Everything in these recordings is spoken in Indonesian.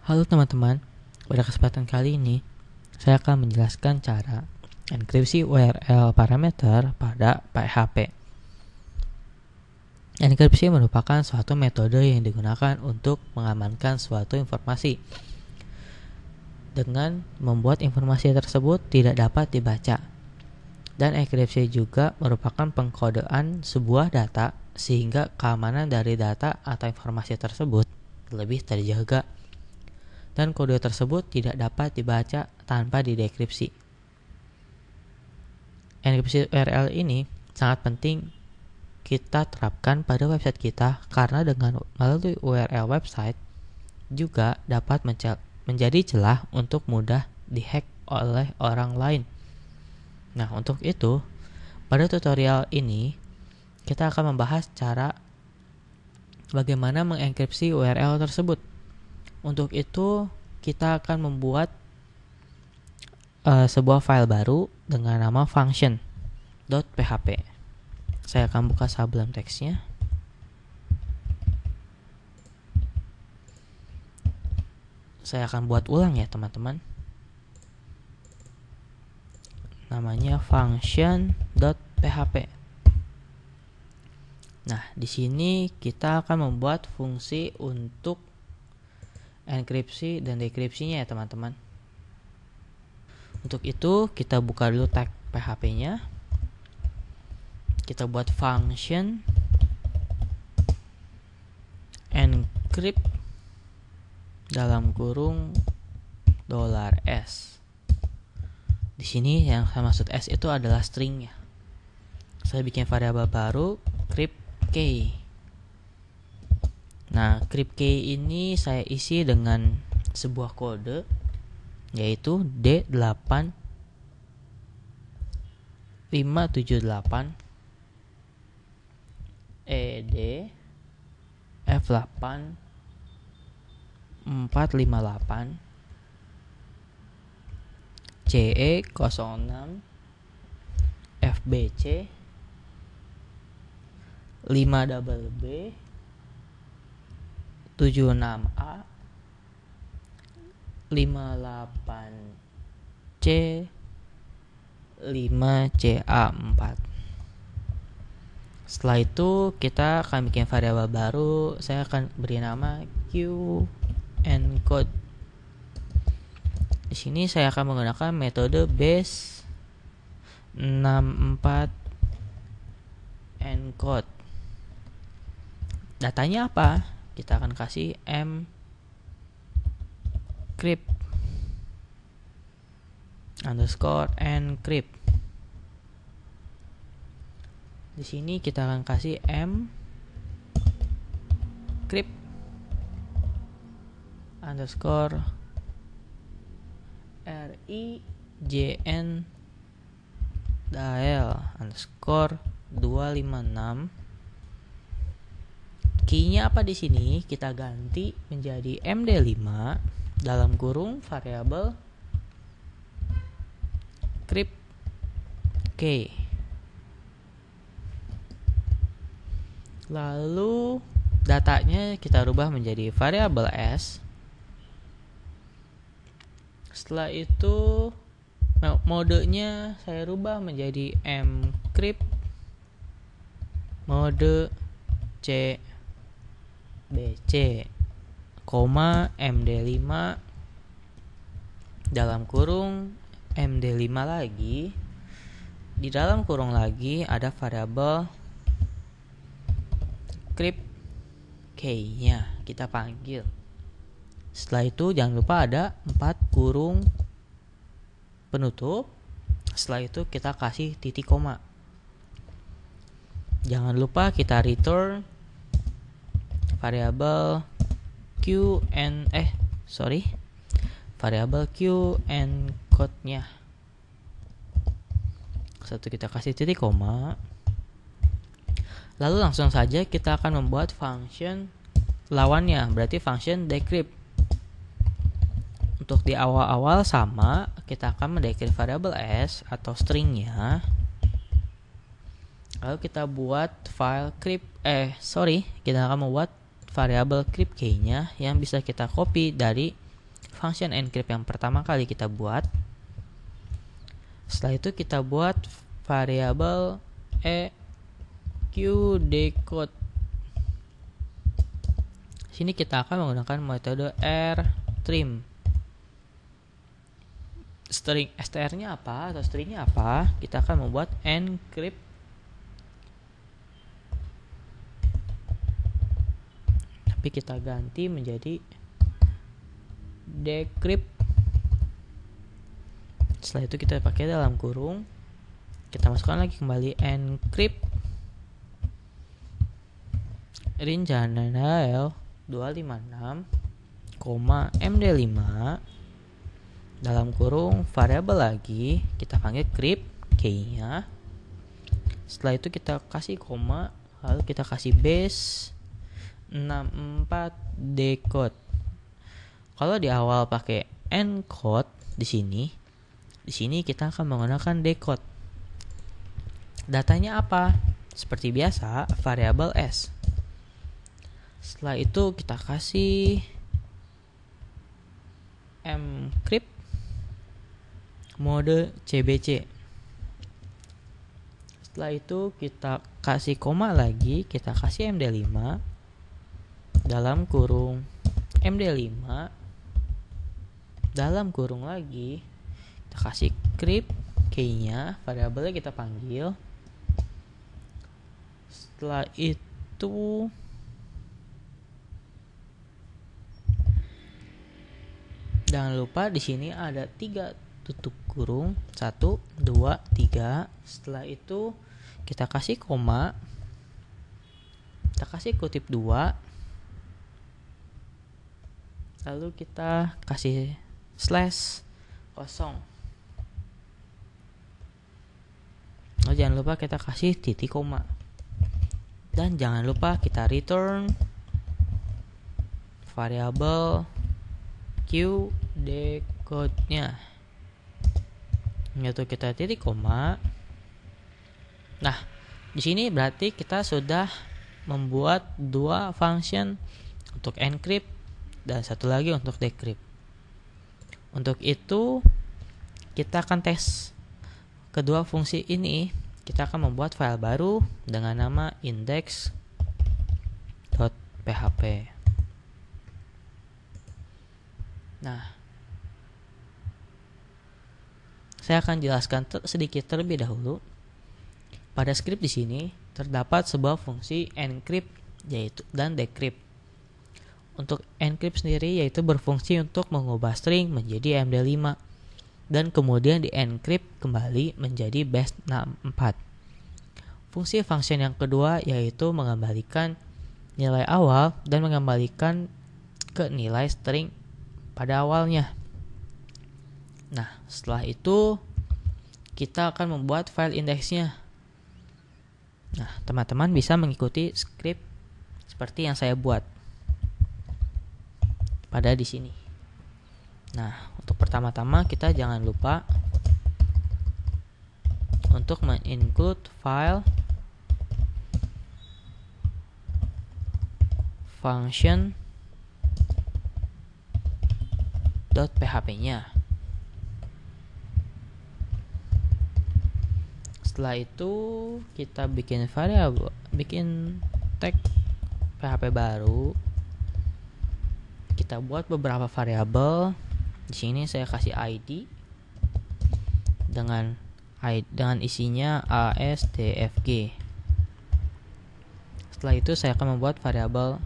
Halo teman-teman, pada kesempatan kali ini saya akan menjelaskan cara enkripsi URL parameter pada PHP. Enkripsi merupakan suatu metode yang digunakan untuk mengamankan suatu informasi dengan membuat informasi tersebut tidak dapat dibaca. Dan enkripsi juga merupakan pengkodean sebuah data sehingga keamanan dari data atau informasi tersebut lebih terjaga dan kode tersebut tidak dapat dibaca tanpa didekripsi. Enkripsi URL ini sangat penting kita terapkan pada website kita karena dengan melalui URL website juga dapat menjadi celah untuk mudah dihack oleh orang lain. Nah, untuk itu, pada tutorial ini kita akan membahas cara bagaimana mengenkripsi URL tersebut. Untuk itu kita akan membuat uh, sebuah file baru dengan nama function.php. Saya akan buka sablem teksnya. Saya akan buat ulang ya teman-teman. Namanya function.php. Nah, di sini kita akan membuat fungsi untuk enkripsi dan dekripsinya ya teman-teman untuk itu kita buka dulu tag PHP nya kita buat function encrypt dalam kurung dollar s di sini yang saya maksud s itu adalah stringnya. saya bikin variabel baru crypt key Nah, key ini saya isi dengan sebuah kode yaitu D8 578 ED F8 458 CE 06 FBC 5 double B 76A 58C 5CA4 setelah itu kita akan bikin variabel baru saya akan beri nama Q code di sini saya akan menggunakan metode base 64 encode datanya apa kita akan kasih m crypt underscore encrypt di sini kita akan kasih m crypt underscore r i j n dial underscore 256 key apa di sini kita ganti menjadi md5 dalam kurung variabel script k Lalu datanya kita rubah menjadi variabel s. Setelah itu modenya saya rubah menjadi mcrypt mode c BC, koma MD5 dalam kurung MD5 lagi di dalam kurung lagi ada variabel script K-nya kita panggil. Setelah itu jangan lupa ada empat kurung penutup. Setelah itu kita kasih titik koma. Jangan lupa kita return variabel q and eh sorry variabel q and code-nya satu kita kasih titik koma lalu langsung saja kita akan membuat function lawannya berarti function decrypt untuk di awal-awal sama kita akan mendecrypt variabel s atau stringnya lalu kita buat file crypt eh sorry kita akan membuat variabel crypt key-nya yang bisa kita copy dari function encrypt yang pertama kali kita buat. Setelah itu kita buat variabel e decode. Sini kita akan menggunakan metode r trim. String str-nya apa atau string-nya apa? Kita akan membuat encrypt tapi kita ganti menjadi decrypt setelah itu kita pakai dalam kurung kita masukkan lagi kembali encrypt rinjana l 256 md5 dalam kurung variabel lagi kita panggil crypt key nya setelah itu kita kasih koma lalu kita kasih base 64 decode. Kalau di awal pakai encode di sini, di sini kita akan menggunakan decode. Datanya apa? Seperti biasa, variabel s. Setelah itu kita kasih mcrypt mode cbc. Setelah itu kita kasih koma lagi, kita kasih md5 dalam kurung MD5 dalam kurung lagi kita kasih script key-nya variabelnya kita panggil setelah itu jangan lupa di sini ada tiga tutup kurung satu dua tiga setelah itu kita kasih koma kita kasih kutip dua lalu kita kasih slash kosong oh jangan lupa kita kasih titik koma dan jangan lupa kita return variabel q decode nya yaitu kita titik koma nah di sini berarti kita sudah membuat dua function untuk encrypt dan satu lagi untuk decrypt. Untuk itu kita akan tes kedua fungsi ini. Kita akan membuat file baru dengan nama index.php. Nah, saya akan jelaskan ter sedikit terlebih dahulu. Pada script di sini terdapat sebuah fungsi encrypt yaitu dan decrypt untuk encrypt sendiri yaitu berfungsi untuk mengubah string menjadi MD5 dan kemudian di encrypt kembali menjadi base64. Fungsi function yang kedua yaitu mengembalikan nilai awal dan mengembalikan ke nilai string pada awalnya. Nah, setelah itu kita akan membuat file indeksnya. Nah, teman-teman bisa mengikuti script seperti yang saya buat pada di sini. Nah, untuk pertama-tama kita jangan lupa untuk menginclude file function .php-nya. Setelah itu kita bikin variabel, bikin tag PHP baru kita buat beberapa variabel di sini saya kasih id dengan id dengan isinya ASTFG. Setelah itu saya akan membuat variabel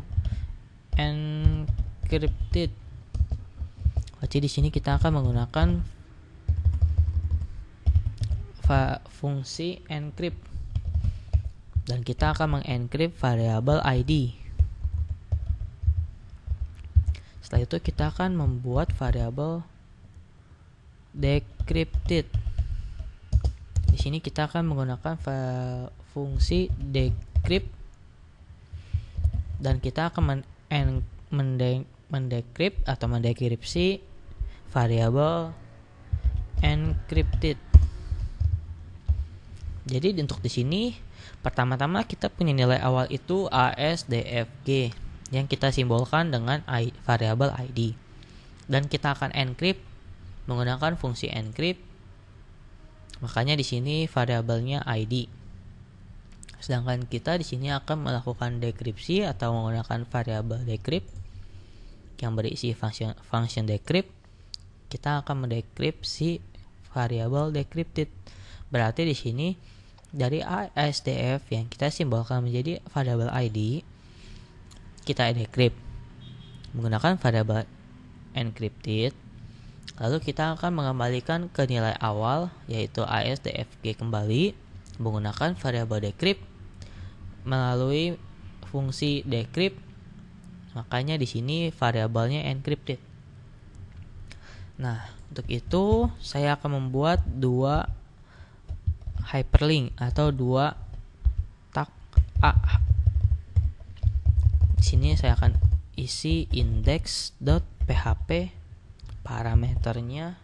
encrypted. Jadi di sini kita akan menggunakan fungsi encrypt dan kita akan mengencrypt variabel ID. setelah itu kita akan membuat variabel decrypted di sini kita akan menggunakan fungsi decrypt dan kita akan men mendekrypt atau mendekripsi variabel encrypted jadi untuk di sini pertama-tama kita punya nilai awal itu ASDFG yang kita simbolkan dengan I variable ID. Dan kita akan encrypt menggunakan fungsi encrypt. Makanya di sini variabelnya ID. Sedangkan kita di sini akan melakukan dekripsi atau menggunakan variabel decrypt yang berisi function function decrypt. Kita akan mendekripsi variabel decrypted. Berarti di sini dari ASDF yang kita simbolkan menjadi variabel ID kita decrypt menggunakan variabel encrypted lalu kita akan mengembalikan ke nilai awal yaitu ASDFG kembali menggunakan variabel decrypt melalui fungsi decrypt makanya di sini variabelnya encrypted nah untuk itu saya akan membuat dua hyperlink atau dua tag a di sini saya akan isi index.php parameternya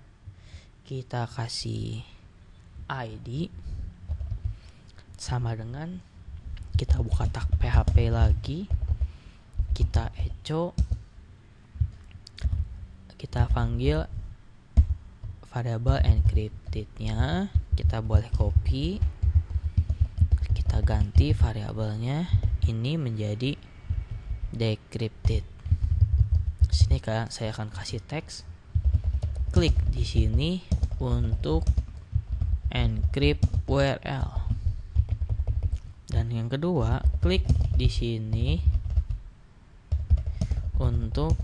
kita kasih id sama dengan kita buka tag php lagi kita echo kita panggil variable encryptednya kita boleh copy kita ganti variabelnya ini menjadi decrypted sini kak saya akan kasih teks klik di sini untuk encrypt URL dan yang kedua klik di sini untuk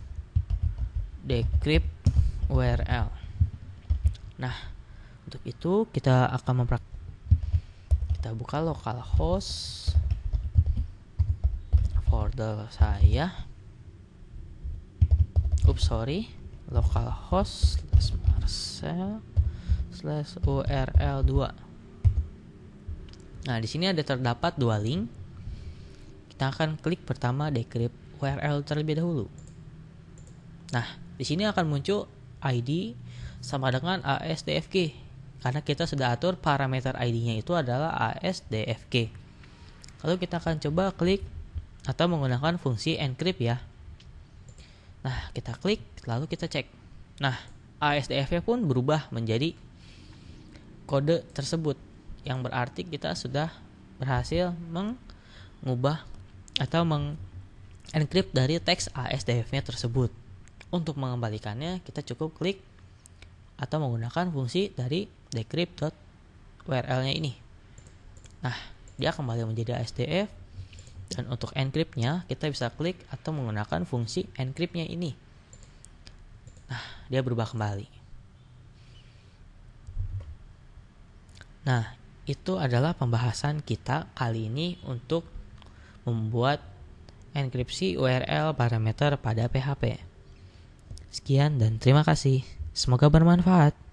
decrypt URL nah untuk itu kita akan memprak kita buka localhost folder saya oops sorry localhost slash marcel slash url2 nah di sini ada terdapat dua link kita akan klik pertama decrypt url terlebih dahulu nah di sini akan muncul id sama dengan asdfg karena kita sudah atur parameter id-nya itu adalah asdfg lalu kita akan coba klik atau menggunakan fungsi encrypt ya. Nah, kita klik lalu kita cek. Nah, ASDF nya pun berubah menjadi kode tersebut yang berarti kita sudah berhasil mengubah atau mengencrypt dari teks ASDF-nya tersebut. Untuk mengembalikannya, kita cukup klik atau menggunakan fungsi dari decrypt.url-nya ini. Nah, dia kembali menjadi ASDF dan untuk encryptnya kita bisa klik atau menggunakan fungsi encryptnya ini. Nah, dia berubah kembali. Nah, itu adalah pembahasan kita kali ini untuk membuat enkripsi URL parameter pada PHP. Sekian dan terima kasih. Semoga bermanfaat.